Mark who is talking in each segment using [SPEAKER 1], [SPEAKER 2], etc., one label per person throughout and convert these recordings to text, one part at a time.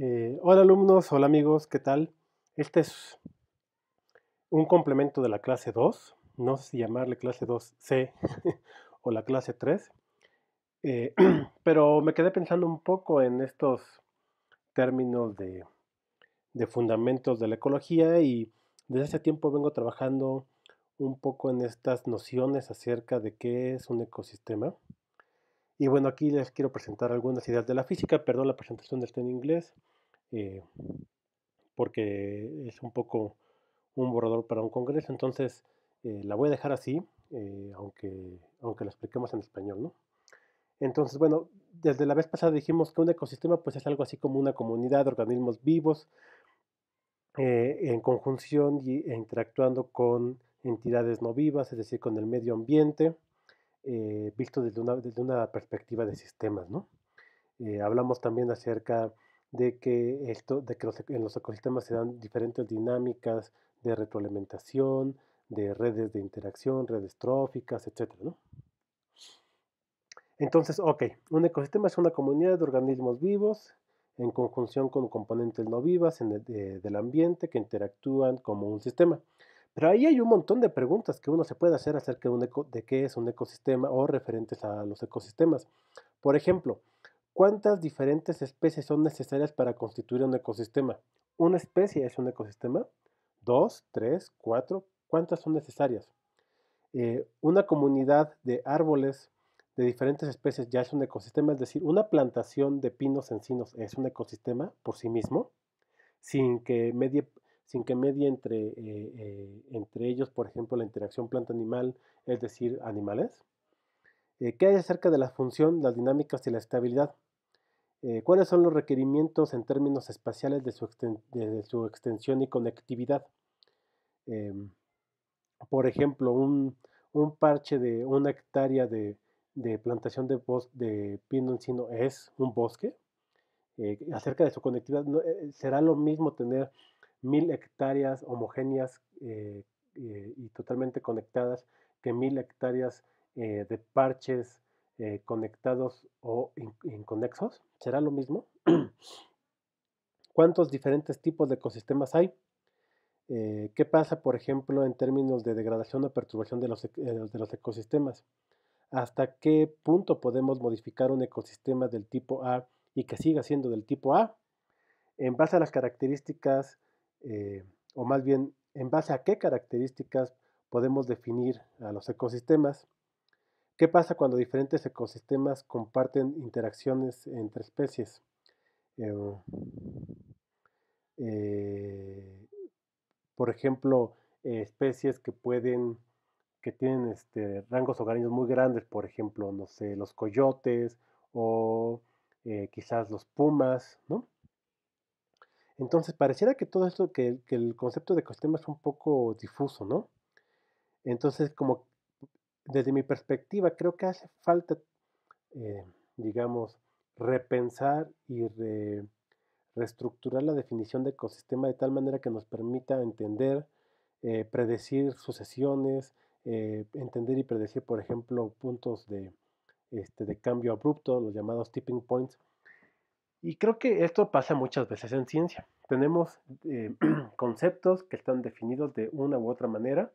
[SPEAKER 1] Eh, hola alumnos, hola amigos, ¿qué tal? Este es un complemento de la clase 2, no sé si llamarle clase 2C o la clase 3, eh, pero me quedé pensando un poco en estos términos de, de fundamentos de la ecología y desde hace tiempo vengo trabajando un poco en estas nociones acerca de qué es un ecosistema. Y bueno, aquí les quiero presentar algunas ideas de la física, perdón, la presentación está en inglés. Eh, porque es un poco un borrador para un congreso. Entonces eh, la voy a dejar así, eh, aunque, aunque la expliquemos en español, ¿no? Entonces, bueno, desde la vez pasada dijimos que un ecosistema pues es algo así como una comunidad de organismos vivos en conjunción y, e interactuando con entidades no vivas, es decir, con el medio ambiente, visto desde una, desde una perspectiva de sistemas, hablamos también acerca de que, esto, de que en los ecosistemas se dan diferentes dinámicas de retroalimentación, de redes de interacción, redes tróficas, etc. Entonces, ok, un ecosistema es una comunidad de organismos vivos en conjunción con componentes no vivas eh, del ambiente que interactúan como un sistema. Pero ahí hay un montón de preguntas que uno se puede hacer acerca de, de qué es un ecosistema o referentes a los ecosistemas. Por ejemplo, ¿Cuántas diferentes especies son necesarias para constituir un ecosistema? ¿Una especie es un ecosistema? ¿Dos, tres, cuatro? ¿Cuántas son necesarias? Eh, una comunidad de árboles de diferentes especies ya es un ecosistema, es decir, una plantación de pinos encinos es un ecosistema por sí mismo, sin que medie, sin que entre, eh, eh, entre ellos, por ejemplo, la interacción planta-animal, es decir, animales. ¿Qué hay acerca de la función, las dinámicas y la estabilidad? Eh, cuáles son los requerimientos en términos espaciales de su, extensión y conectividad. Em, por ejemplo, un, parche de una hectárea de, plantación de, de pino encino es un bosque. Eh, acerca de su conectividad, eh, será lo mismo tener mil hectáreas homogéneas y totalmente conectadas que mil hectáreas de parches eh, conectados o inconexos? ¿Será lo mismo? ¿Cuántos diferentes tipos de ecosistemas hay? Eh, ¿Qué pasa, por ejemplo, en términos de degradación o perturbación e, eh, de los, ecosistemas? ¿Hasta qué punto podemos modificar un ecosistema del tipo A y que siga siendo del tipo A? En base a las características, o más bien, en base a qué características podemos definir a los ecosistemas ¿Qué pasa cuando diferentes ecosistemas comparten interacciones entre especies? Em, eh, por ejemplo, especies que pueden, que tienen este, rangos hogareños muy grandes, por ejemplo, no sé, los coyotes o eh, quizás los pumas, ¿no? Entonces, pareciera que todo esto, que, el concepto de ecosistema es un poco difuso, ¿no? Entonces, como que desde mi perspectiva, creo que hace falta, eh, digamos, repensar y reestructurar la definición de ecosistema de tal manera que nos permita entender, eh, predecir sucesiones, eh, entender y predecir, por ejemplo, puntos de, este, de cambio abrupto, los llamados tipping points. Y creo que esto pasa muchas veces en ciencia. Tenemos conceptos que están definidos de una u otra manera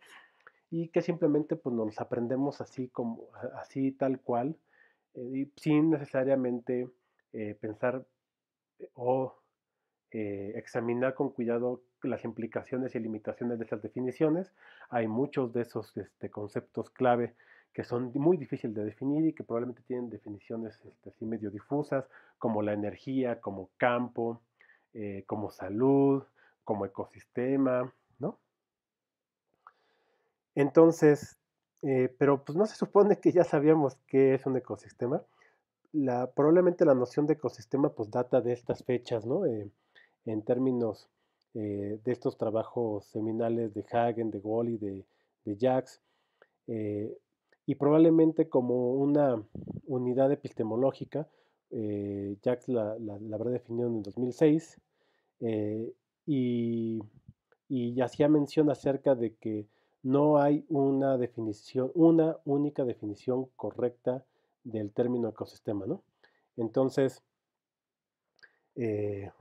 [SPEAKER 1] y que simplemente pues, nos aprendemos así, como, así tal cual, eh, sin necesariamente eh, pensar eh, o examinar con cuidado las implicaciones y limitaciones de esas definiciones. Hay muchos de esos este, conceptos clave que son muy difíciles de definir y que probablemente tienen definiciones este, medio difusas, como la energía, como campo, como salud, como ecosistema, entonces, eh, pero pues no se supone que ya sabíamos qué es un ecosistema. La, probablemente la noción de ecosistema pues data de estas fechas, ¿no? Eh, en términos eh, de estos trabajos seminales de Hagen, de Golly, de, de Jax, y probablemente como una unidad epistemológica, eh, Jax la, la, la, habrá definido en el 2006, y, y hacía mención acerca de que no hay una definición, una única definición correcta del término ecosistema, ¿no? Entonces, eh,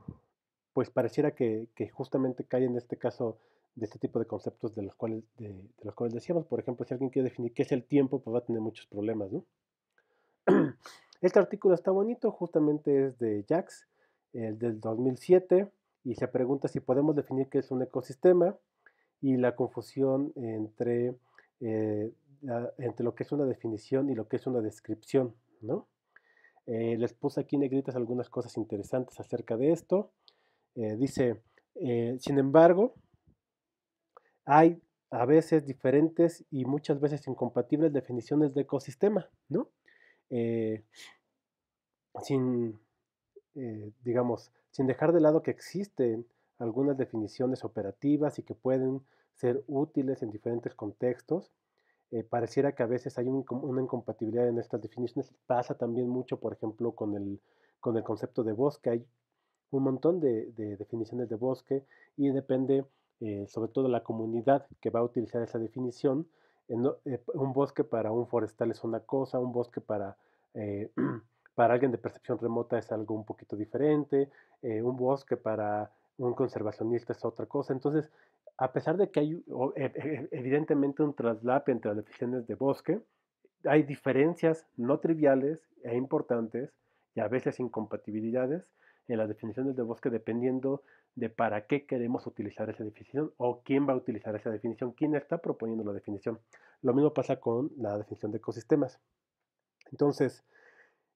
[SPEAKER 1] pues pareciera que, justamente cae en este caso de este tipo de conceptos de los cuales, de, los cuales decíamos. Por ejemplo, si alguien quiere definir qué es el tiempo, pues va a tener muchos problemas, ¿no? Este artículo está bonito, justamente es de Jax, el del 2007, y se pregunta si podemos definir qué es un ecosistema y la confusión entre, eh, entre lo que es una definición y lo que es una descripción, ¿no? Eh, les puse aquí negritas algunas cosas interesantes acerca de esto. Eh, dice, sin embargo, hay a veces diferentes y muchas veces incompatibles definiciones de ecosistema, ¿no? sin, digamos, sin dejar de lado que existen algunas definiciones operativas y que pueden ser útiles en diferentes contextos. Eh, pareciera que a veces hay una incompatibilidad en estas definiciones. Pasa también mucho, por ejemplo, con el, con el concepto de bosque. Hay un montón de, definiciones de bosque y depende eh, sobre todo la comunidad que va a utilizar esa definición. Eh, un bosque para un forestal es una cosa, un bosque para... para alguien de percepción remota es algo un poquito diferente, un bosque para un conservacionista es otra cosa. Entonces, a pesar de que hay e, e, evidentemente un traslape entre las definiciones de bosque, hay diferencias no triviales e importantes y a veces incompatibilidades en las definiciones de bosque dependiendo de para qué queremos utilizar esa definición o quién va a utilizar esa definición, quién está proponiendo la definición. Lo mismo pasa con la definición de ecosistemas. Entonces,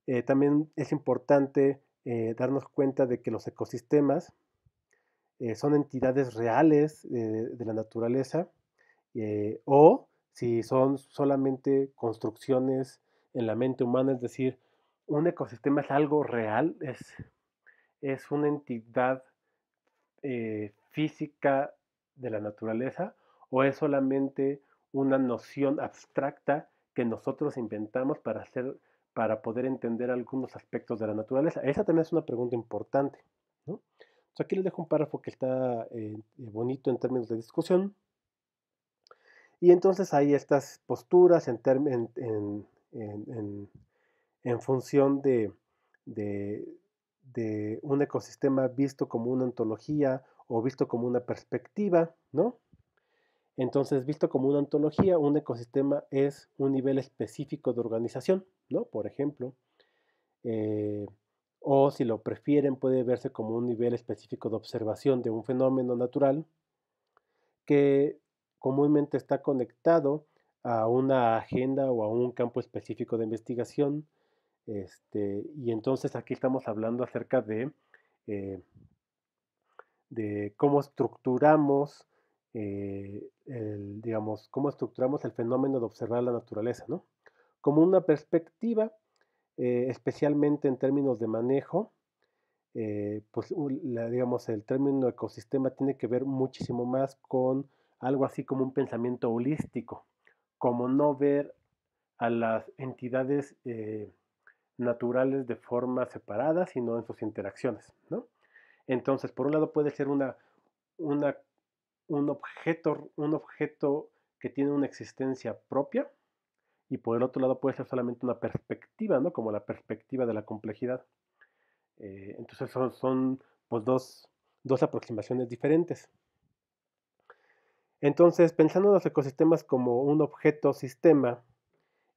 [SPEAKER 1] eh, también es importante eh, darnos cuenta de que los ecosistemas eh, son entidades reales eh, de la naturaleza eh, o si son solamente construcciones en la mente humana, es decir, un ecosistema es algo real, es, es una entidad física de la naturaleza o es solamente una noción abstracta que nosotros inventamos para, hacer, para poder entender algunos aspectos de la naturaleza. Esa también es una pregunta importante aquí les dejo un párrafo que está eh, eh, bonito en términos de discusión. Y entonces hay estas posturas en, función de, un ecosistema visto como una antología o visto como una perspectiva, ¿no? Entonces, visto como una antología, un ecosistema es un nivel específico de organización, ¿no? Por ejemplo, eh, o si lo prefieren puede verse como un nivel específico de observación de un fenómeno natural que comúnmente está conectado a una agenda o a un campo específico de investigación. Este, y entonces aquí estamos hablando acerca de, eh, de cómo estructuramos, eh, el, digamos, cómo estructuramos el fenómeno de observar la naturaleza, ¿no? Como una perspectiva eh, especialmente en términos de manejo. Eh, pues digamos, el término ecosistema tiene que ver muchísimo más con algo así como un pensamiento holístico, como no ver a las entidades eh, naturales de forma separada, sino en sus interacciones. Entonces, por un lado puede ser una, un, objeto, un objeto que tiene una existencia propia, y por el otro lado puede ser solamente una perspectiva, ¿no? Como la perspectiva de la complejidad. Eh, entonces son, pues, dos, aproximaciones diferentes. Entonces, pensando en los ecosistemas como un objeto sistema,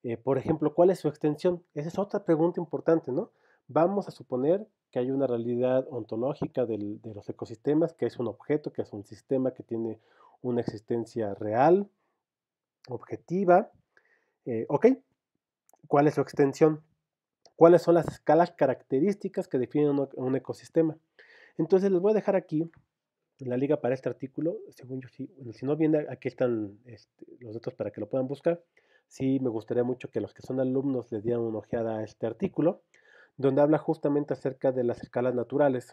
[SPEAKER 1] eh, por ejemplo, ¿cuál es su extensión? Esa es otra pregunta importante, ¿no? Vamos a suponer que hay una realidad ontológica de los ecosistemas, que es un objeto, que es un sistema que tiene una existencia real, objetiva, eh, ok, ¿cuál es su extensión? ¿Cuáles son las escalas características que definen un ecosistema? Entonces les voy a dejar aquí la liga para este artículo. Según yo, si, no viene, aquí están este, los datos para que lo puedan buscar. Sí, me gustaría mucho que los que son alumnos les dieran una ojeada a este artículo, donde habla justamente acerca de las escalas naturales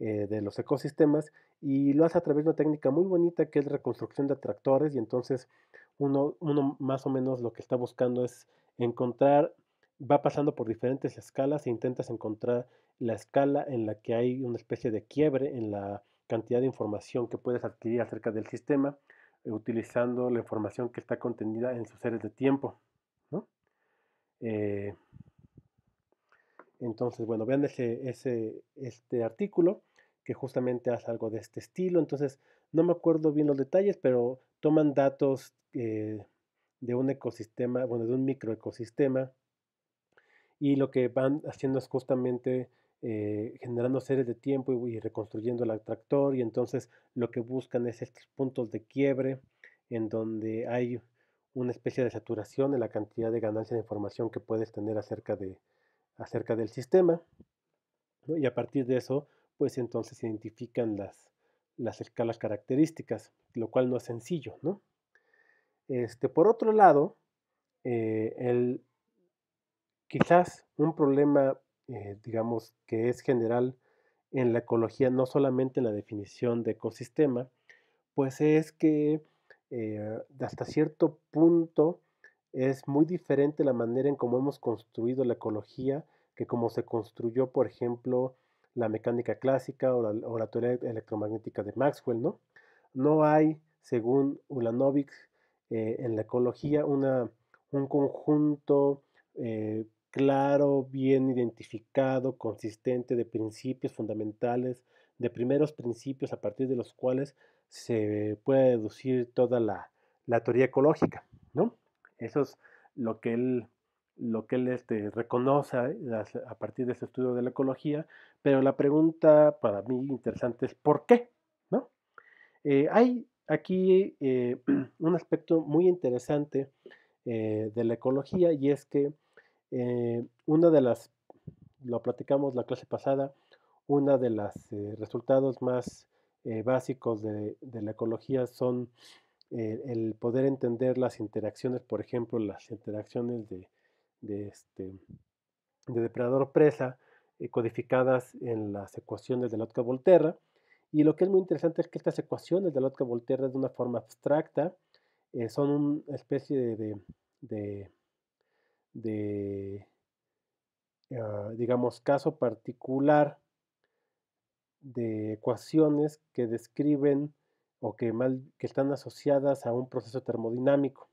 [SPEAKER 1] eh, de los ecosistemas y lo hace a través de una técnica muy bonita que es reconstrucción de atractores y entonces uno, más o menos lo que está buscando es encontrar, va pasando por diferentes escalas e intentas encontrar la escala en la que hay una especie de quiebre en la cantidad de información que puedes adquirir acerca del sistema utilizando la información que está contenida en sus seres de tiempo. Eh, entonces, bueno, vean ese, ese, este artículo que justamente hace algo de este estilo. Entonces, no me acuerdo bien los detalles, pero toman datos eh, de un ecosistema, bueno, de un microecosistema, y lo que van haciendo es justamente eh, generando series de tiempo y, reconstruyendo el atractor, y entonces lo que buscan es estos puntos de quiebre en donde hay una especie de saturación en la cantidad de ganancia de información que puedes tener acerca, de, acerca del sistema, y a partir de eso, pues entonces identifican las, las escalas características, lo cual no es sencillo, ¿no? Este, por otro lado, eh, el, quizás un problema, eh, digamos, que es general en la ecología, no solamente en la definición de ecosistema, pues es que eh, hasta cierto punto es muy diferente la manera en cómo hemos construido la ecología que como se construyó, por ejemplo, la mecánica clásica o la, teoría electromagnética de Maxwell, ¿no? No hay, según Ulanovic, eh, en la ecología una, un conjunto eh, claro, bien identificado, consistente de principios fundamentales, de primeros principios a partir de los cuales se puede deducir toda la, la teoría ecológica, ¿no? Eso es lo que él lo que él este, reconoce a partir de su estudio de la ecología, pero la pregunta para mí interesante es ¿por qué? ¿No? Eh, hay aquí eh, un aspecto muy interesante eh, de la ecología y es que una de las, lo platicamos la clase pasada, una de los resultados más básicos de, la ecología son el poder entender las interacciones, por ejemplo, las interacciones de de, este, de depredador-presa eh, codificadas en las ecuaciones de Lotka-Volterra. Y lo que es muy interesante es que estas ecuaciones de Lotka-Volterra de una forma abstracta eh, son una especie de, ah, digamos, caso particular de ecuaciones que describen o que, que están asociadas a un proceso termodinámico.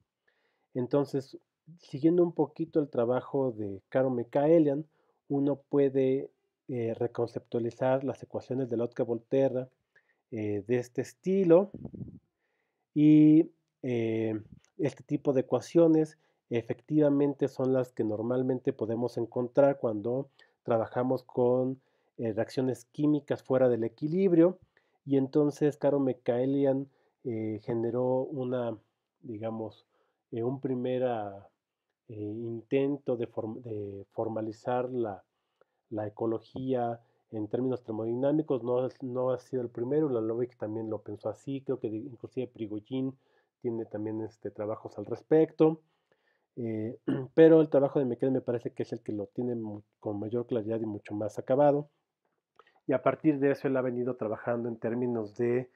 [SPEAKER 1] Entonces, siguiendo un poquito el trabajo de Caro Mecaelian, uno puede eh, reconceptualizar las ecuaciones de Lotka-Volterra eh, de este estilo y eh, este tipo de ecuaciones efectivamente son las que normalmente podemos encontrar cuando trabajamos con reacciones químicas fuera del equilibrio y entonces Caro Mekaelian generó una, digamos, un primera eh, intento de, formalizar la, ecología en términos termodinámicos no, no ha sido el primero, que también lo pensó así, creo que inclusive Prigogine tiene también este, trabajos al respecto, eh, pero el trabajo de Mekele me parece que es el que lo tiene con mayor claridad y mucho más acabado, y a partir de eso él ha venido trabajando en términos de...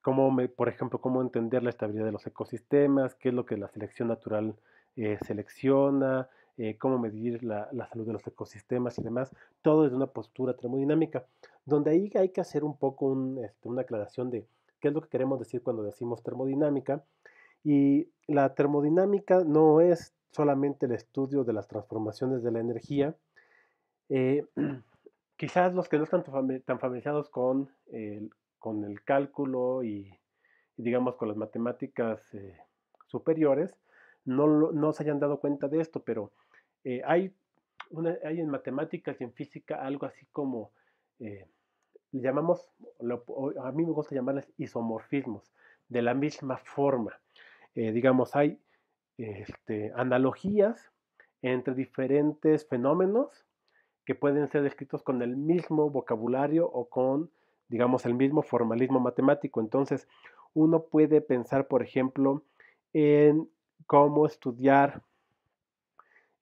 [SPEAKER 1] cómo por ejemplo, cómo entender la estabilidad de los ecosistemas, qué es lo que la selección natural eh, selecciona, eh, cómo medir la, salud de los ecosistemas y demás, todo desde una postura termodinámica, donde ahí hay que hacer un poco este, una aclaración de qué es lo que queremos decir cuando decimos termodinámica. Y la termodinámica no es solamente el estudio de las transformaciones de la energía. Eh, quizás los que no están tan familiarizados con el cálculo y, digamos con las matemáticas superiores, no, se hayan dado cuenta de esto, pero eh, hay, en matemáticas y en física algo así como, eh, le llamamos, a mí me gusta llamarles isomorfismos, de la misma forma. Eh, digamos, hay este, analogías entre diferentes fenómenos que pueden ser descritos con el mismo vocabulario o con, digamos, el mismo formalismo matemático. Entonces, uno puede pensar, por ejemplo, en cómo estudiar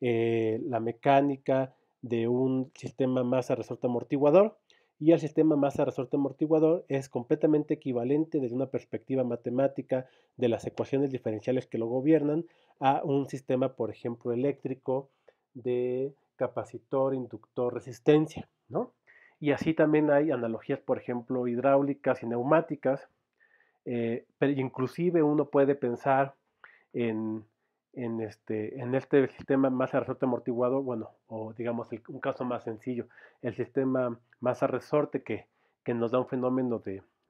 [SPEAKER 1] eh, la mecánica de un sistema masa resorte amortiguador y el sistema masa resorte amortiguador es completamente equivalente desde una perspectiva matemática de las ecuaciones diferenciales que lo gobiernan a un sistema, por ejemplo, eléctrico de capacitor, inductor, resistencia, ¿no? Y así también hay analogías, por ejemplo, hidráulicas y neumáticas, eh, pero inclusive uno puede pensar este, en, este, sistema masa resorte amortiguado, bueno, o digamos un caso más sencillo, el sistema masa resorte que, nos da un fenómeno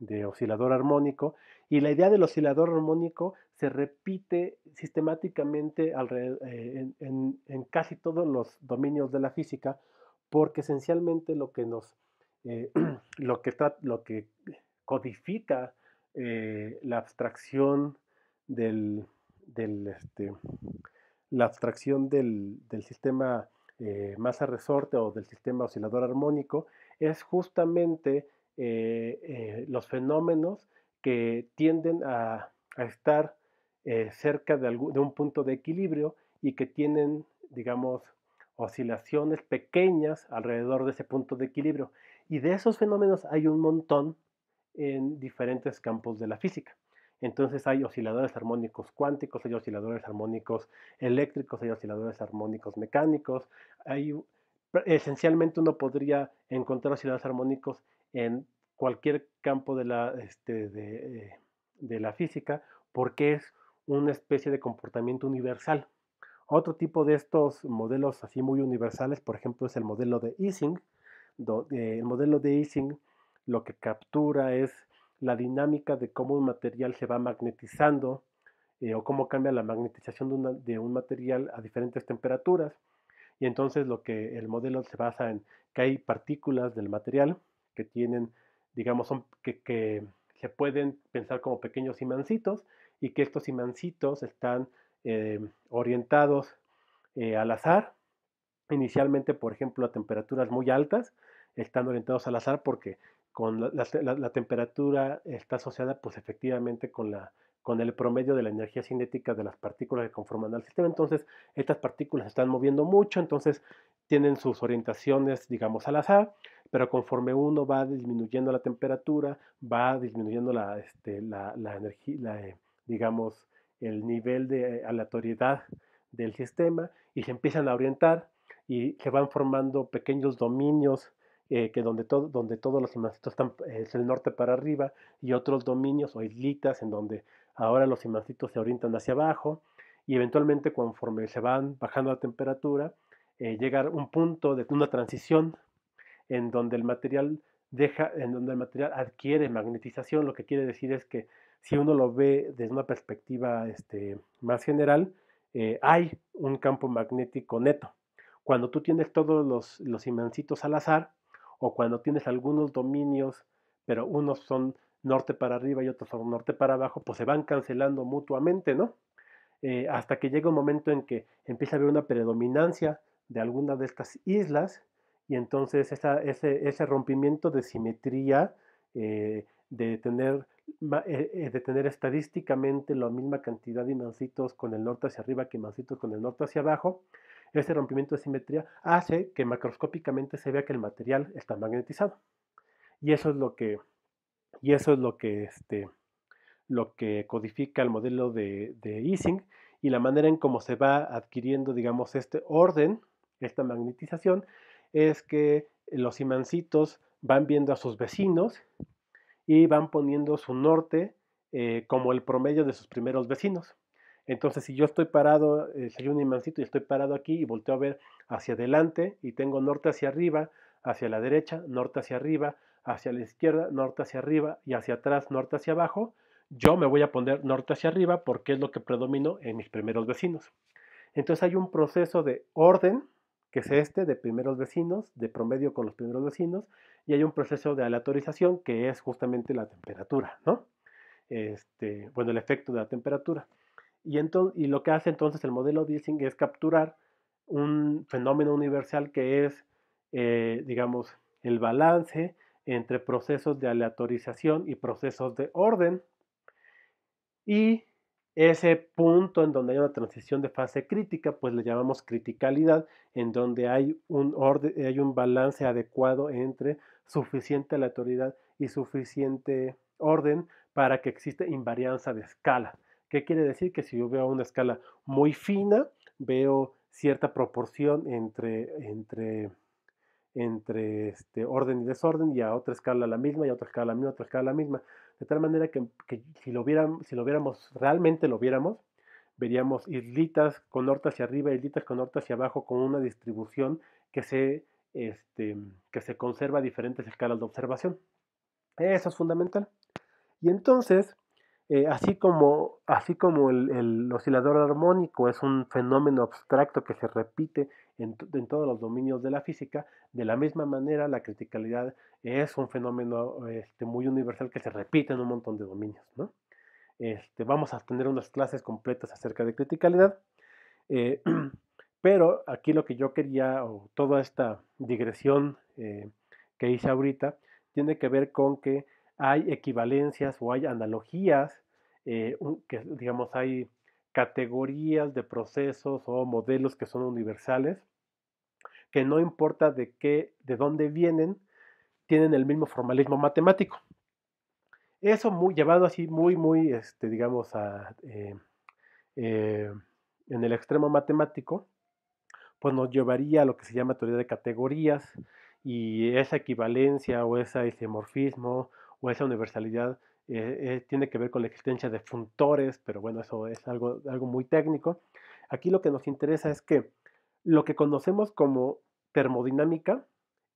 [SPEAKER 1] de, oscilador armónico y la idea del oscilador armónico se repite sistemáticamente eh, en, casi todos los dominios de la física porque esencialmente lo que nos eh, lo, que codifica eh, la abstracción del, este, la abstracción del, sistema eh, masa resorte o del sistema oscilador armónico es justamente eh, eh, los fenómenos que tienden a, estar cerca de, algún, de un punto de equilibrio y que tienen, digamos, oscilaciones pequeñas alrededor de ese punto de equilibrio. Y de esos fenómenos hay un montón en diferentes campos de la física. Entonces hay osciladores armónicos cuánticos, hay osciladores armónicos eléctricos, hay osciladores armónicos mecánicos. Hay, esencialmente uno podría encontrar osciladores armónicos en cualquier campo de la, este, eh, de la física porque es una especie de comportamiento universal. Otro tipo de estos modelos así muy universales, por ejemplo, es el modelo de Ising. Eh, el modelo de Ising lo que captura es la dinámica de cómo un material se va magnetizando eh, o cómo cambia la magnetización de, un material a diferentes temperaturas. Y entonces lo que el modelo se basa en que hay partículas del material que tienen, digamos, que, se pueden pensar como pequeños imancitos y que estos imancitos están eh, orientados eh, al azar. Inicialmente, por ejemplo, a temperaturas muy altas, están orientados al azar porque con la, temperatura está asociada pues efectivamente con, la, con el promedio de la energía cinética de las partículas que conforman al sistema. Entonces, estas partículas se están moviendo mucho, entonces tienen sus orientaciones, digamos, al azar, pero conforme uno va disminuyendo la temperatura, va disminuyendo la, este, energía, eh, digamos, el nivel de eh, aleatoriedad del sistema y se empiezan a orientar y se van formando pequeños dominios eh, que donde, donde todos los imancitos están, eh, es el norte para arriba, y otros dominios o islitas en donde ahora los imancitos se orientan hacia abajo, y eventualmente conforme se van bajando la temperatura, eh, llega llegar un punto de una transición en donde el material deja, en donde el material adquiere magnetización, lo que quiere decir es que si uno lo ve desde una perspectiva este, más general, hay un campo magnético neto. Cuando tú tienes todos los, los imancitos al azar, o cuando tienes algunos dominios, pero unos son norte para arriba y otros son norte para abajo, pues se van cancelando mutuamente, ¿no? Eh, hasta que llega un momento en que empieza a haber una predominancia de alguna de estas islas y entonces ese, rompimiento de simetría, eh, de, tener, eh, de tener estadísticamente la misma cantidad de mancitos con el norte hacia arriba que mancitos con el norte hacia abajo, ese rompimiento de simetría hace que macroscópicamente se vea que el material está magnetizado. Y eso es lo que, y eso es lo que, este, lo que codifica el modelo de, Ising y la manera en cómo se va adquiriendo, digamos, este orden, esta magnetización, es que los imancitos van viendo a sus vecinos y van poniendo su norte eh, como el promedio de sus primeros vecinos. Entonces, si yo estoy parado, eh, soy un imancito y estoy parado aquí y volteo a ver hacia adelante y tengo norte hacia arriba, hacia la derecha, norte hacia arriba, hacia la izquierda, norte hacia arriba y hacia atrás, norte hacia abajo, yo me voy a poner norte hacia arriba porque es lo que predomino en mis primeros vecinos. Entonces hay un proceso de orden, que es este, de primeros vecinos, de promedio con los primeros vecinos, y hay un proceso de aleatorización, que es justamente la temperatura, ¿no? Este, bueno, el efecto de la temperatura. Y, y lo que hace entonces el modelo Dissing es capturar un fenómeno universal que es, eh, digamos, el balance entre procesos de aleatorización y procesos de orden. Y ese punto en donde hay una transición de fase crítica, pues le llamamos criticalidad, en donde hay un, hay un balance adecuado entre suficiente aleatoriedad y suficiente orden para que exista invarianza de escala. ¿Qué quiere decir? Que si yo veo una escala muy fina, veo cierta proporción entre, entre, entre este, orden y desorden y a otra escala la misma y a otra escala la misma, otra escala la misma. De tal manera que, si, lo vieran, si lo viéramos, realmente lo viéramos, veríamos islitas con norte hacia arriba, islitas con norte hacia abajo, con una distribución que se, este, que se conserva a diferentes escalas de observación. Eso es fundamental. Y entonces, eh, así como, así como el, oscilador armónico es un fenómeno abstracto que se repite en, todos los dominios de la física, de la misma manera la criticalidad es un fenómeno este, muy universal que se repite en un montón de dominios. ¿no? Este, vamos a tener unas clases completas acerca de criticalidad, eh, pero aquí lo que yo quería, o toda esta digresión eh, que hice ahorita, tiene que ver con que hay equivalencias o hay analogías, eh, que digamos hay categorías de procesos o modelos que son universales, que no importa de qué, de dónde vienen, tienen el mismo formalismo matemático. Eso muy llevado así muy, muy, este, digamos, eh, eh, en el extremo matemático, pues nos llevaría a lo que se llama teoría de categorías y esa equivalencia o ese isomorfismo o esa universalidad eh, eh, tiene que ver con la existencia de funtores, pero bueno, eso es algo, algo muy técnico. Aquí lo que nos interesa es que lo que conocemos como termodinámica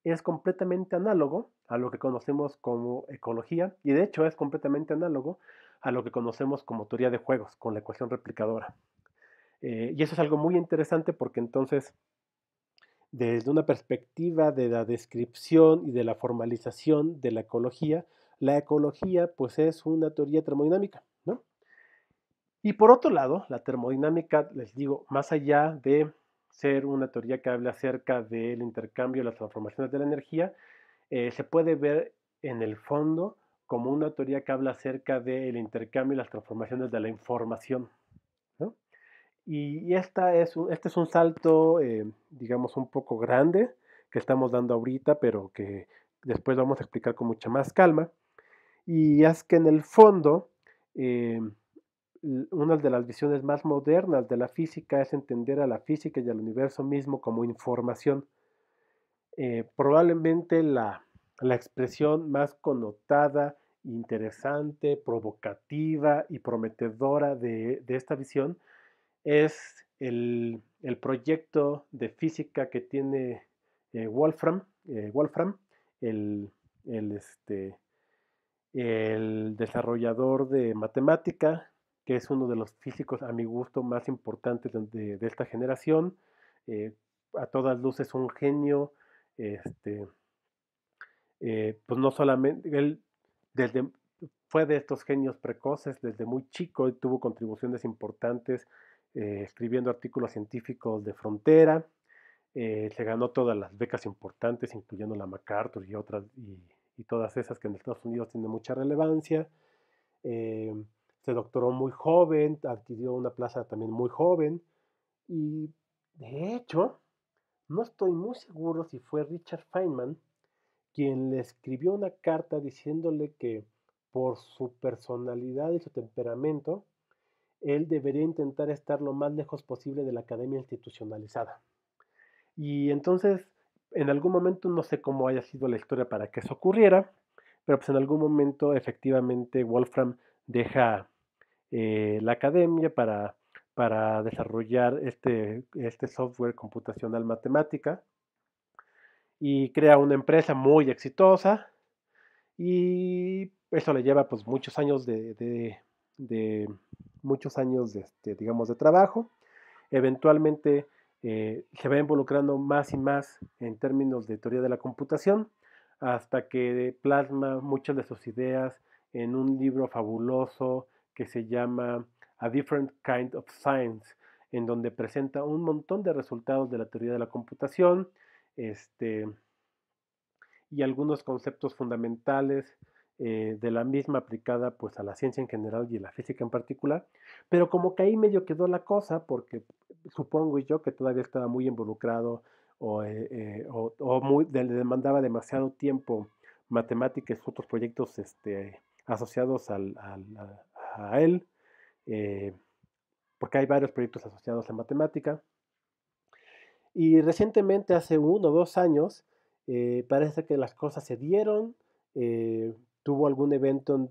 [SPEAKER 1] es completamente análogo a lo que conocemos como ecología y de hecho es completamente análogo a lo que conocemos como teoría de juegos con la ecuación replicadora. Eh, y eso es algo muy interesante porque entonces desde una perspectiva de la descripción y de la formalización de la ecología, la ecología pues es una teoría termodinámica, ¿no? Y por otro lado, la termodinámica, les digo, más allá de ser una teoría que habla acerca del intercambio y las transformaciones de la energía, eh, se puede ver en el fondo como una teoría que habla acerca del intercambio y las transformaciones de la información. ¿no? Y esta es este es un salto, eh, digamos, un poco grande que estamos dando ahorita, pero que después vamos a explicar con mucha más calma y es que en el fondo eh, una de las visiones más modernas de la física es entender a la física y al universo mismo como información. Eh, probablemente la, expresión más connotada, interesante, provocativa y prometedora de, esta visión es el, proyecto de física que tiene eh, Wolfram, Wolfram el, el, este, el desarrollador de matemática, que es uno de los físicos a mi gusto más importantes de, esta generación, eh, a todas luces un genio, este, eh, pues no solamente, él fue de estos genios precoces desde muy chico y tuvo contribuciones importantes eh, escribiendo artículos científicos de frontera, se ganó todas las becas importantes, incluyendo la MacArthur y otras, y y todas esas que en Estados Unidos tienen mucha relevancia. Em, se doctoró muy joven, adquirió una plaza también muy joven y de hecho no estoy muy seguro si fue Richard Feynman quien le escribió una carta diciéndole que por su personalidad y su temperamento, él debería intentar estar lo más lejos posible de la academia institucionalizada. Y entonces en algún momento, no sé cómo haya sido la historia para que eso ocurriera, pero pues en algún momento efectivamente Wolfram deja eh, la academia para, para desarrollar este, este software computacional matemática y crea una empresa muy exitosa y eso le lleva pues muchos años de, de, de muchos años de, este, digamos de trabajo eventualmente eh, se va involucrando más y más en términos de teoría de la computación, hasta que plasma muchas de sus ideas en un libro fabuloso que se llama A Different Kind of Science, en donde presenta un montón de resultados de la teoría de la computación este, y algunos conceptos fundamentales eh, de la misma aplicada pues a la ciencia en general y a la física en particular, pero como que ahí medio quedó la cosa porque supongo yo que todavía estaba muy involucrado o, eh, eh, le demandaba demasiado tiempo matemáticas y otros proyectos este, asociados a, él, porque hay varios proyectos asociados a matemática. Y recientemente, hace uno o dos años, parece que las cosas se dieron, tuvo algún evento,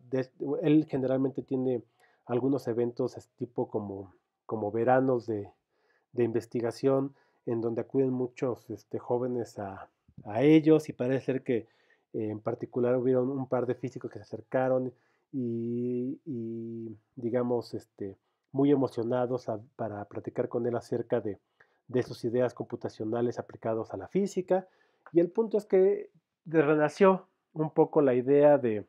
[SPEAKER 1] él generalmente tiene algunos eventos tipo como, como veranos de, investigación en donde acuden muchos este, jóvenes a, ellos y parece ser que eh, en particular hubieron un par de físicos que se acercaron y, digamos este, muy emocionados para platicar con él acerca de, sus ideas computacionales aplicadas a la física y el punto es que renació un poco la idea de,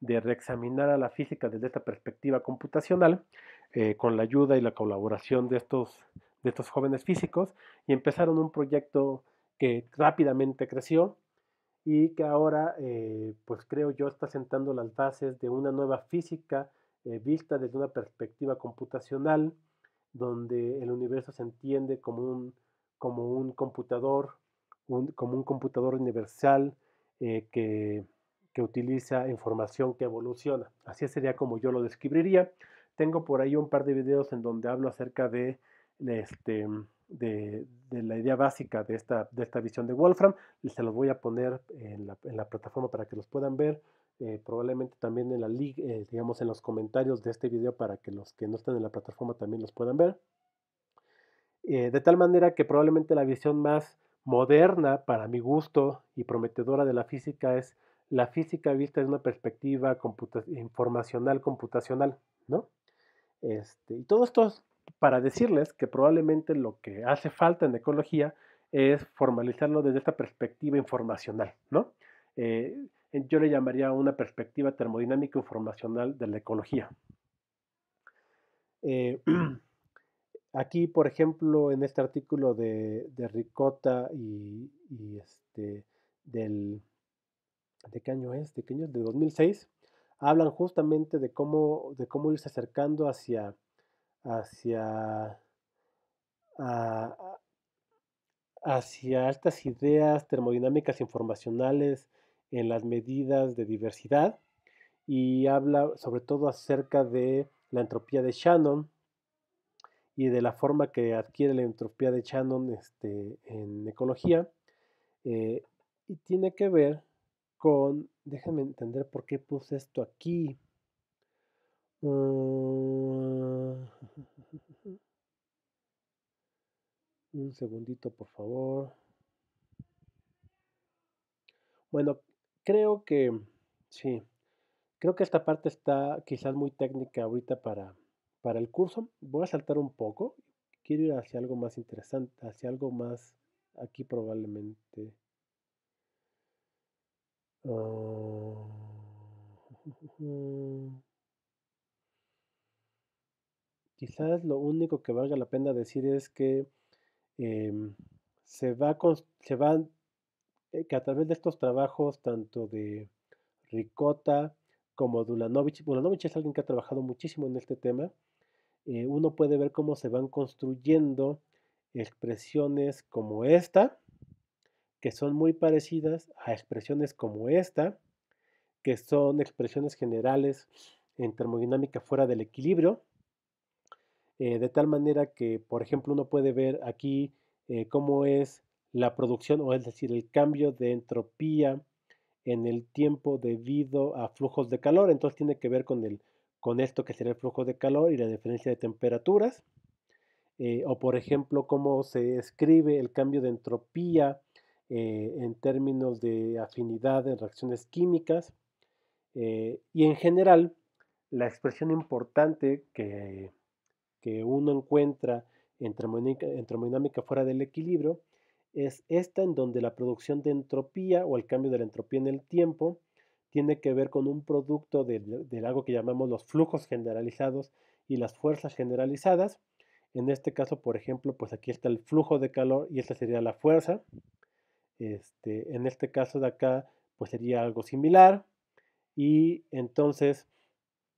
[SPEAKER 1] reexaminar a la física desde esta perspectiva computacional, eh, con la ayuda y la colaboración de estos, de estos jóvenes físicos, y empezaron un proyecto que rápidamente creció y que ahora, eh, pues creo yo, está sentando las bases de una nueva física eh, vista desde una perspectiva computacional, donde el universo se entiende como como un computador, como un computador universal, eh, que, utiliza información que evoluciona. Así sería como yo lo describiría. Tengo por ahí un par de videos en donde hablo acerca de este, la idea básica de esta, visión de Wolfram. Se los voy a poner en la, plataforma para que los puedan ver. Eh, probablemente también en la eh, digamos en los comentarios de este video para que los que no están en la plataforma también los puedan ver. de tal manera que probablemente la visión más moderna para mi gusto y prometedora de la física es la física vista desde una perspectiva informacional computacional, ¿no? Este, y todo esto para decirles que probablemente lo que hace falta en ecología es formalizarlo desde esta perspectiva informacional, ¿no? Eh, yo le llamaría una perspectiva termodinámica informacional de la ecología. Eh, Aquí, por ejemplo, en este artículo de, Ricota y, este, del, ¿de qué año es? ¿De De 2006, hablan justamente de cómo, de cómo irse acercando hacia, hacia, ah, hacia estas ideas termodinámicas informacionales en las medidas de diversidad y habla sobre todo acerca de la entropía de Shannon, y de la forma que adquiere la entropía de Shannon este, en ecología. Eh, y tiene que ver con, déjame entender por qué puse esto aquí. Ah, un segundito, por favor. Bueno, creo que, sí, creo que esta parte está quizás muy técnica ahorita para para el curso voy a saltar un poco. Quiero ir hacia algo más interesante, hacia algo más aquí probablemente. Ah, quizás lo único que valga la pena decir es que em, se va se van eh, que a través de estos trabajos tanto de Ricota como de Dulanovich, Dulanovich es alguien que ha trabajado muchísimo en este tema eh, uno puede ver cómo se van construyendo expresiones como esta, que son muy parecidas a expresiones como esta, que son expresiones generales en termodinámica fuera del equilibrio, eh, de tal manera que, por ejemplo, uno puede ver aquí eh, cómo es la producción, o es decir, el cambio de entropía en el tiempo debido a flujos de calor, entonces tiene que ver con el con esto que sería el flujo de calor y la diferencia de temperaturas. Eh, o por ejemplo, cómo se escribe el cambio de entropía eh, en términos de afinidad en reacciones químicas. Eh, y en general, la expresión importante que, uno encuentra en en termodinámica fuera del equilibrio es esta en donde la producción de entropía o el cambio de la entropía en el tiempo tiene que ver con un producto de, algo que llamamos los flujos generalizados y las fuerzas generalizadas. En este caso, por ejemplo, pues aquí está el flujo de calor y esta sería la fuerza. Este, en este caso de acá, pues sería algo similar. Y entonces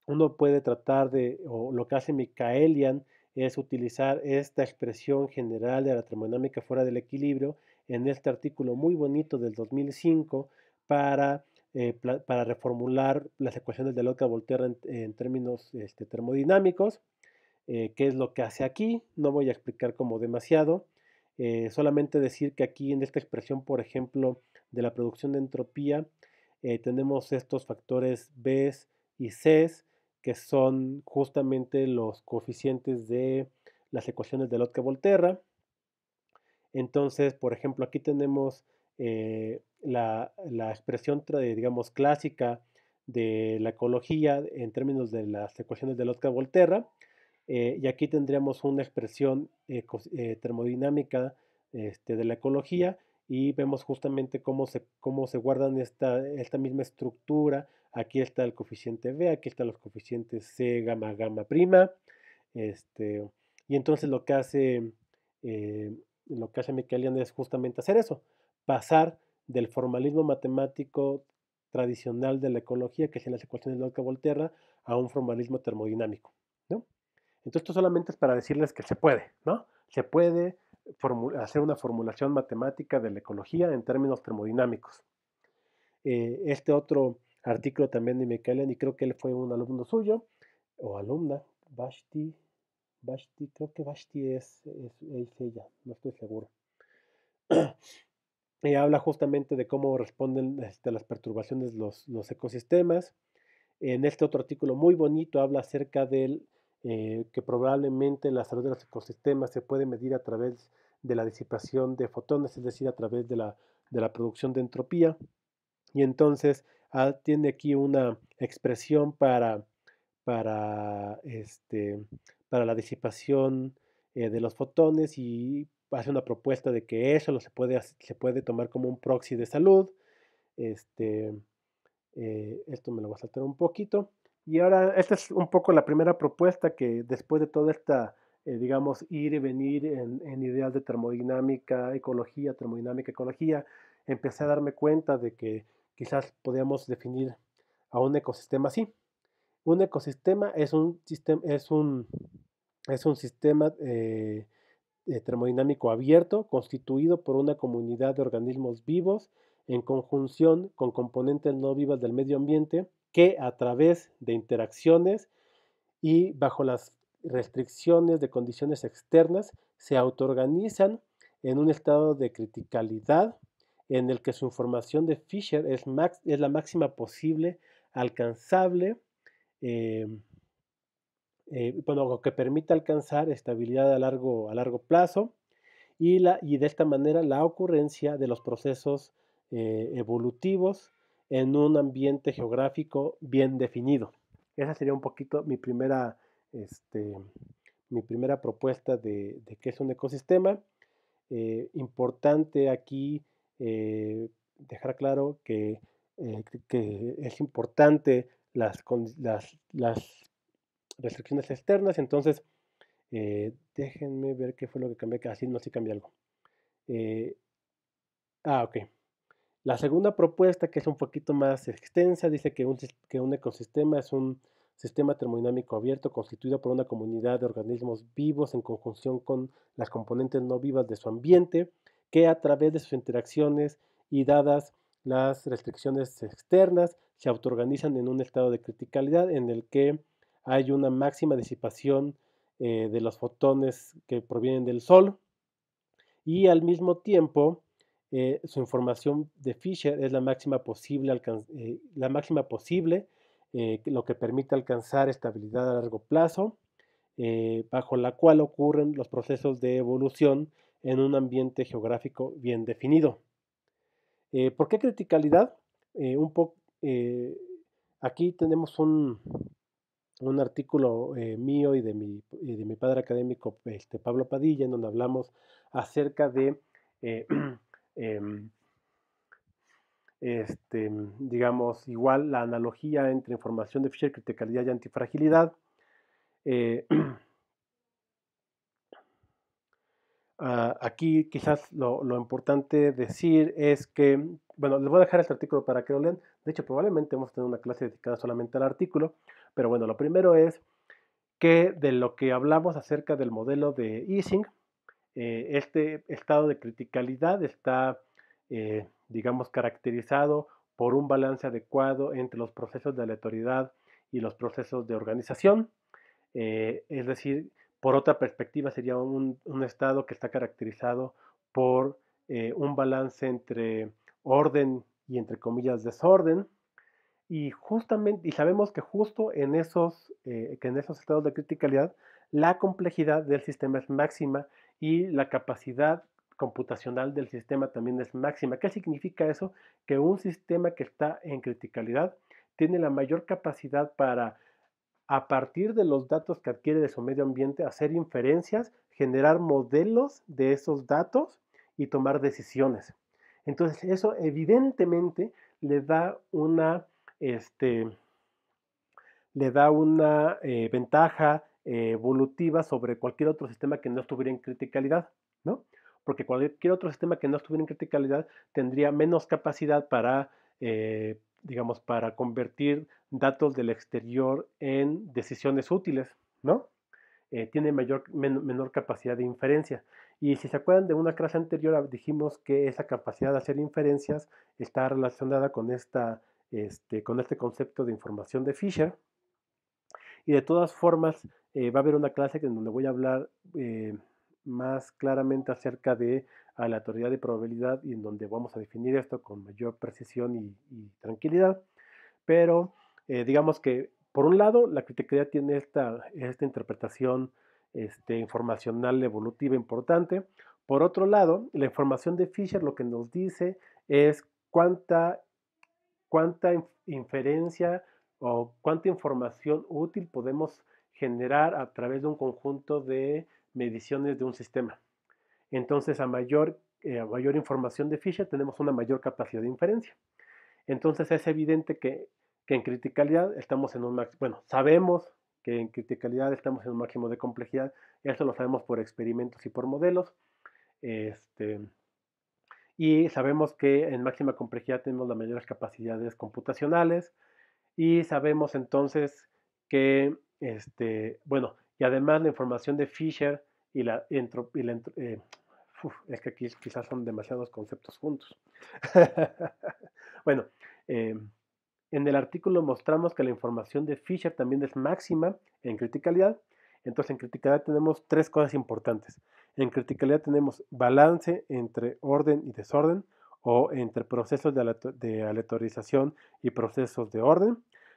[SPEAKER 1] uno puede tratar de, o lo que hace Michaelian es utilizar esta expresión general de la termodinámica fuera del equilibrio en este artículo muy bonito del 2005 para eh, para reformular las ecuaciones de lotka volterra en, términos este, termodinámicos, eh, qué es lo que hace aquí, no voy a explicar como demasiado, eh, solamente decir que aquí en esta expresión, por ejemplo, de la producción de entropía, tenemos estos factores B y C, que son justamente los coeficientes de las ecuaciones de lotka volterra Entonces, por ejemplo, aquí tenemos eh, la, expresión, eh, digamos, clásica de la ecología en términos de las ecuaciones de Lotka-Volterra. Eh, y aquí tendríamos una expresión termodinámica este, de la ecología y vemos justamente cómo se, cómo se guardan esta, esta misma estructura. Aquí está el coeficiente B, aquí están los coeficientes C, gamma, gamma prima. Este, y entonces lo que hace, lo que hace es justamente hacer eso, pasar del formalismo matemático tradicional de la ecología, que es en las ecuaciones de Locke-Volterra, a un formalismo termodinámico. ¿no? Entonces, esto solamente es para decirles que se puede, ¿no? Se puede hacer una formulación matemática de la ecología en términos termodinámicos. Eh, este otro artículo también de Michaelian, y creo que él fue un alumno suyo, o alumna, Basti, Basti, creo que Basti es ella, no estoy seguro y habla justamente de cómo responden este, las perturbaciones los, los, ecosistemas. En este otro artículo muy bonito habla acerca del eh, que probablemente la salud de los ecosistemas se puede medir a través de la disipación de fotones, es decir, a través de la, producción de entropía. Y entonces ah, tiene aquí una expresión para, para, este, para la disipación eh, de los fotones y hace una propuesta de que eso lo se, puede, se puede tomar como un proxy de salud. Este, eh, esto me lo voy a saltar un poquito. Y ahora, esta es un poco la primera propuesta que después de toda esta, eh, digamos, ir y venir en, ideal ideas de termodinámica, ecología, termodinámica, ecología, empecé a darme cuenta de que quizás podíamos definir a un ecosistema así. Un ecosistema es un, sistema, es un, es un sistema eh, eh, termodinámico abierto constituido por una comunidad de organismos vivos en conjunción con componentes no vivas del medio ambiente que a través de interacciones y bajo las restricciones de condiciones externas se autoorganizan en un estado de criticalidad en el que su información de Fisher es, la máxima posible, alcanzable, eh, eh, bueno, que permita alcanzar estabilidad a largo, a largo plazo y, la, y de esta manera la ocurrencia de los procesos eh, evolutivos en un ambiente geográfico bien definido. Esa sería un poquito mi primera, este, mi primera propuesta de, qué es un ecosistema. Eh, importante aquí eh, dejar claro que, es importante las, las, las restricciones externas. Entonces, eh, déjenme ver qué fue lo que cambié, así no, sí cambié algo. Eh, ah, ok. La segunda propuesta, que es un poquito más extensa, dice que un, que un ecosistema es un sistema termodinámico abierto constituido por una comunidad de organismos vivos en conjunción con las componentes no vivas de su ambiente, que a través de sus interacciones y dadas las restricciones externas se autoorganizan en un estado de criticalidad en el que hay una máxima disipación eh, de los fotones que provienen del Sol y al mismo tiempo eh, su información de Fisher es la máxima posible, eh, la máxima posible lo que permite alcanzar estabilidad a largo plazo, bajo la cual ocurren los procesos de evolución en un ambiente geográfico bien definido. ¿Por qué criticalidad? un aquí tenemos un, un artículo eh, mío y de mi, de mi padre académico este, Pablo Padilla, en donde hablamos acerca de, eh, em, este, digamos, igual la analogía entre información de Fisher, criticalidad y antifragilidad. Eh, ah, aquí quizás lo, lo, importante decir es que, bueno, les voy a dejar este artículo para que lo lean. De hecho, probablemente vamos a tener una clase dedicada solamente al artículo, pero bueno, lo primero es que de lo que hablamos acerca del modelo de easing, eh, este estado de criticalidad está, eh, digamos, caracterizado por un balance adecuado entre los procesos de aleatoriedad y los procesos de organización. Eh, es decir, por otra perspectiva sería un estado que está caracterizado por un balance entre orden y entre comillas desorden. Y justamente, y sabemos que justo en esos, eh, en esos estados de criticalidad, la complejidad del sistema es máxima y la capacidad computacional del sistema también es máxima. ¿Qué significa eso? Que un sistema que está en criticalidad tiene la mayor capacidad para, a partir de los datos que adquiere de su medio ambiente, hacer inferencias, generar modelos de esos datos y tomar decisiones. Entonces eso evidentemente le da una este, le da una eh, ventaja eh, evolutiva sobre cualquier otro sistema que no estuviera en criticalidad, ¿no? Porque cualquier otro sistema que no estuviera en criticalidad tendría menos capacidad para, eh, digamos, para convertir datos del exterior en decisiones útiles, ¿no? tiene mayor, menor capacidad de inferencia. Y si se acuerdan de una clase anterior, ah, dijimos que esa capacidad de hacer inferencias está relacionada con esta este, con este concepto de información de Fisher. Y de todas formas, eh, va a haber una clase en donde voy a hablar eh, más claramente acerca de aleatoriedad de probabilidad y en donde vamos a definir esto con mayor precisión y, tranquilidad. Pero eh, digamos que, por un lado, la criticidad tiene esta, esta interpretación este, informacional evolutiva importante. Por otro lado, la información de Fisher lo que nos dice es cuánta cuánta inferencia o cuánta información útil podemos generar a través de un conjunto de mediciones de un sistema. Entonces, a mayor, eh, mayor información de Fisher tenemos una mayor capacidad de inferencia. Entonces, es evidente que, que en criticalidad estamos en un máximo, bueno, sabemos que en criticalidad estamos en un máximo de complejidad, esto lo sabemos por experimentos y por modelos. Este, y sabemos que en máxima complejidad tenemos las mayores capacidades computacionales y sabemos entonces que, este, bueno, y además la información de Fisher y la, entropía eh, es que aquí quizás son demasiados conceptos juntos. bueno, eh, en el artículo mostramos que la información de Fisher también es máxima en criticalidad. Entonces en criticalidad tenemos tres cosas importantes. En criticalidad tenemos balance entre orden y desorden o entre procesos de, aleatorización y procesos de orden.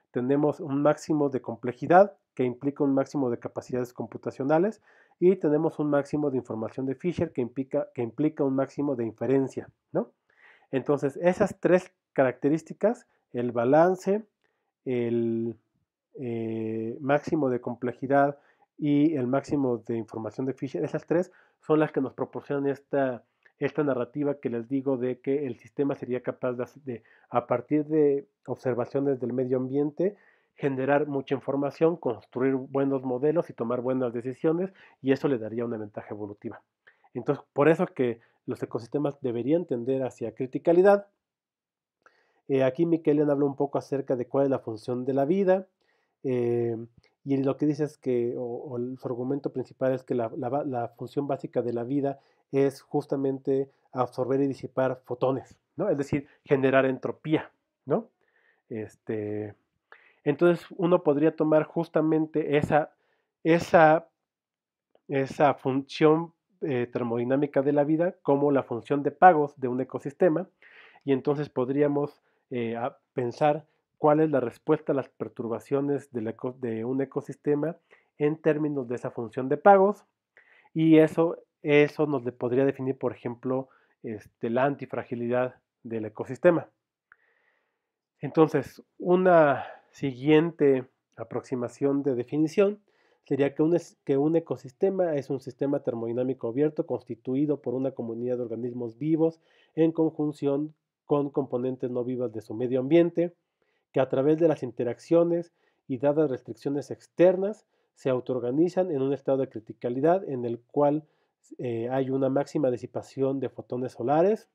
[SPEAKER 1] Tenemos un máximo de complejidad que implica un máximo de capacidades computacionales y tenemos un máximo de información de Fisher que implica, un máximo de inferencia. Entonces, esas tres características, el balance, el eh, máximo de complejidad y el máximo de información de Fisher. Esas tres son las que nos proporcionan esta, esta narrativa que les digo de que el sistema sería capaz de, a partir de observaciones del medio ambiente, generar mucha información, construir buenos modelos y tomar buenas decisiones y eso le daría una ventaja evolutiva. Entonces, por eso es que los ecosistemas deberían tender hacia criticalidad. Eh, aquí Miquelian habla un poco acerca de cuál es la función de la vida. Eh, y lo que dice es que, o, su argumento principal es que la, función básica de la vida es justamente absorber y disipar fotones, ¿no? Es decir, generar entropía, ¿no? Este, entonces uno podría tomar justamente esa, esa, esa función eh, termodinámica de la vida como la función de pagos de un ecosistema y entonces podríamos eh, pensar cuál es la respuesta a las perturbaciones de un ecosistema en términos de esa función de pagos. Y eso, eso nos le podría definir, por ejemplo, este, la antifragilidad del ecosistema. Entonces, una siguiente aproximación de definición sería que un, que un ecosistema es un sistema termodinámico abierto constituido por una comunidad de organismos vivos en conjunción con componentes no vivas de su medio ambiente que a través de las interacciones y dadas restricciones externas se autoorganizan en un estado de criticalidad en el cual eh, hay una máxima disipación de fotones solares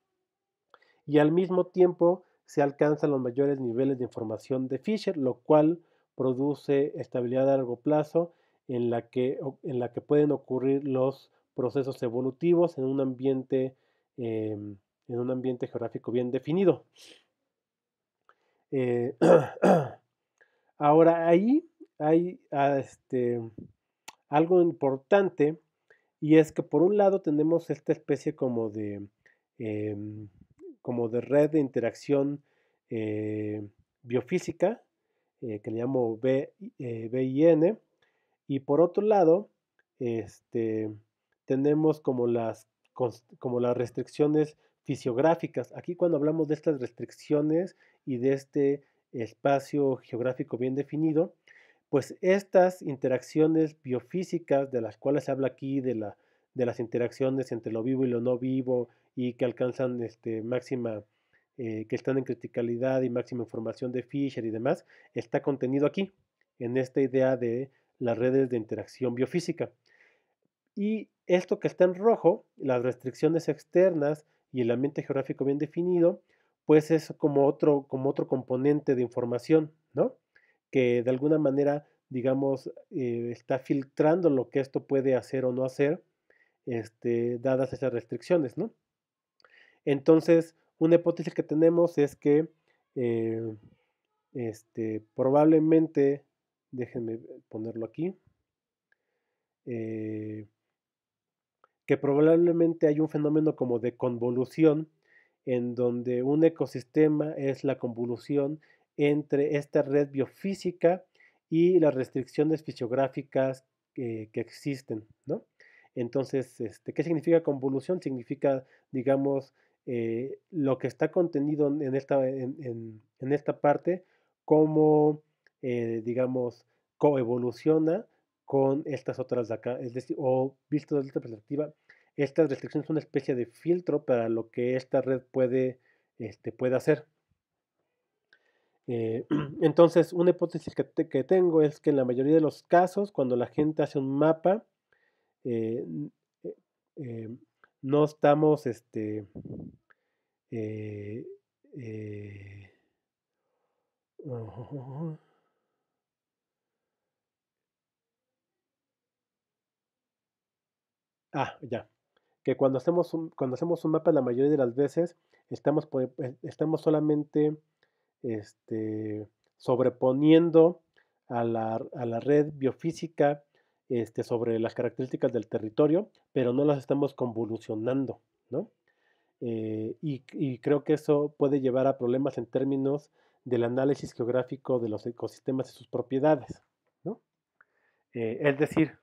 [SPEAKER 1] y al mismo tiempo se alcanzan los mayores niveles de información de Fisher, lo cual produce estabilidad a largo plazo en la que, en la que pueden ocurrir los procesos evolutivos en un ambiente, em, en un ambiente geográfico bien definido. Eh, ahora ahí hay ah, este, algo importante y es que por un lado tenemos esta especie como de, em, como de red de interacción eh, biofísica eh, que le llamo B, BIN y por otro lado este, tenemos como las, como las restricciones fisiográficas. Aquí cuando hablamos de estas restricciones y de este espacio geográfico bien definido, pues estas interacciones biofísicas de las cuales se habla aquí, de, las interacciones entre lo vivo y lo no vivo y que alcanzan este, máxima, eh, que están en criticalidad y máxima información de Fisher y demás, está contenido aquí, en esta idea de las redes de interacción biofísica. Y esto que está en rojo, las restricciones externas y el ambiente geográfico bien definido, pues es como otro, como otro componente de información, ¿no? Que de alguna manera, digamos, eh, está filtrando lo que esto puede hacer o no hacer, este, dadas esas restricciones, ¿no? Entonces, una hipótesis que tenemos es que eh, este, probablemente, déjenme ponerlo aquí, eh, que probablemente hay un fenómeno como de convolución en donde un ecosistema es la convolución entre esta red biofísica y las restricciones fisiográficas que existen, ¿no? Entonces, este, ¿qué significa convolución? Significa, digamos, eh, lo que está contenido en esta, en, esta parte, cómo, eh, digamos, coevoluciona con estas otras de acá, es decir, o visto desde esta perspectiva, estas restricciones son una especie de filtro para lo que esta red puede, este, puede hacer. Eh, entonces, una hipótesis que, tengo es que en la mayoría de los casos, cuando la gente hace un mapa, eh, eh, no estamos, este, Ah, ya que cuando hacemos un, cuando hacemos un mapa la mayoría de las veces estamos, eh, estamos solamente este, sobreponiendo a la, red biofísica este, sobre las características del territorio, pero no las estamos convolucionando, ¿no? Eh, y, creo que eso puede llevar a problemas en términos del análisis geográfico de los ecosistemas y sus propiedades, ¿no? Eh, es decir,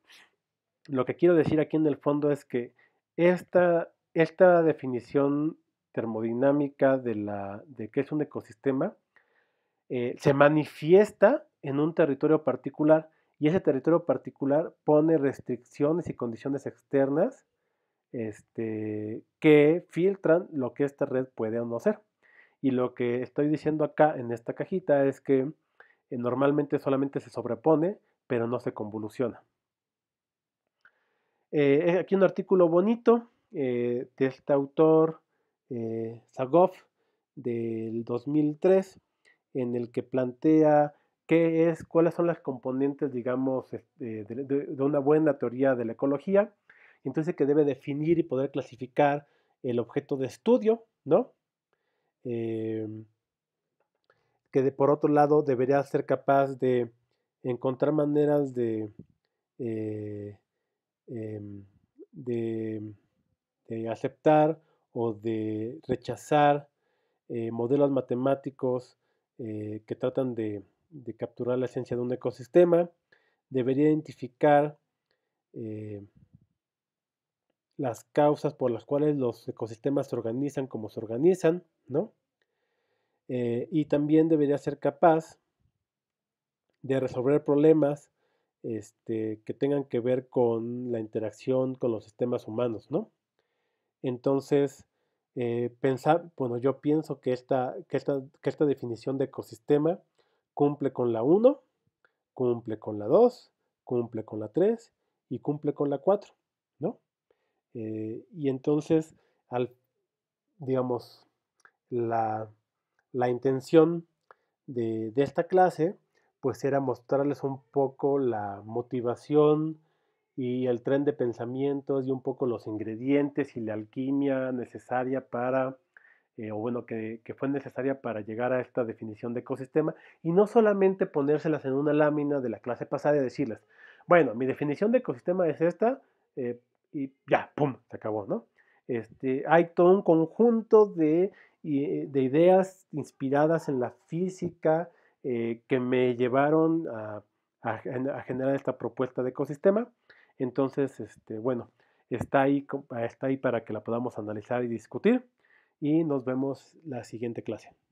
[SPEAKER 1] lo que quiero decir aquí en el fondo es que esta, esta definición termodinámica de, la, de qué es un ecosistema eh, se manifiesta en un territorio particular y ese territorio particular pone restricciones y condiciones externas este, que filtran lo que esta red puede o no ser. Y lo que estoy diciendo acá en esta cajita es que eh, normalmente solamente se sobrepone, pero no se convoluciona. Eh, aquí un artículo bonito eh, de este autor eh, Zagov del 2003 en el que plantea qué es, cuáles son las componentes, digamos, eh, de, una buena teoría de la ecología. Entonces que debe definir y poder clasificar el objeto de estudio, ¿no? Em, que por otro lado debería ser capaz de encontrar maneras de Em, de, aceptar o de rechazar eh, modelos matemáticos eh, que tratan de, de, capturar la esencia de un ecosistema, debería identificar eh, las causas por las cuales los ecosistemas se organizan como se organizan, ¿no? y también debería ser capaz de resolver problemas este, que tengan que ver con la interacción con los sistemas humanos, ¿no? Entonces, eh, pensar, bueno, yo pienso que esta, esta, definición de ecosistema cumple con la 1, cumple con la 2, cumple con la 3 y cumple con la 4, ¿no? Eh, y entonces, al, digamos, la, la intención de, de, esta clase pues era mostrarles un poco la motivación y el tren de pensamientos y un poco los ingredientes y la alquimia necesaria para, eh, o bueno, que, fue necesaria para llegar a esta definición de ecosistema y no solamente ponérselas en una lámina de la clase pasada y decirles, bueno, mi definición de ecosistema es esta eh, y ya, ¡pum!, se acabó, ¿no? Este, hay todo un conjunto de, eh, de ideas inspiradas en la física, eh, que me llevaron a, a, generar esta propuesta de ecosistema. Entonces, este, bueno, está ahí, está ahí para que la podamos analizar y discutir. Y nos vemos la siguiente clase.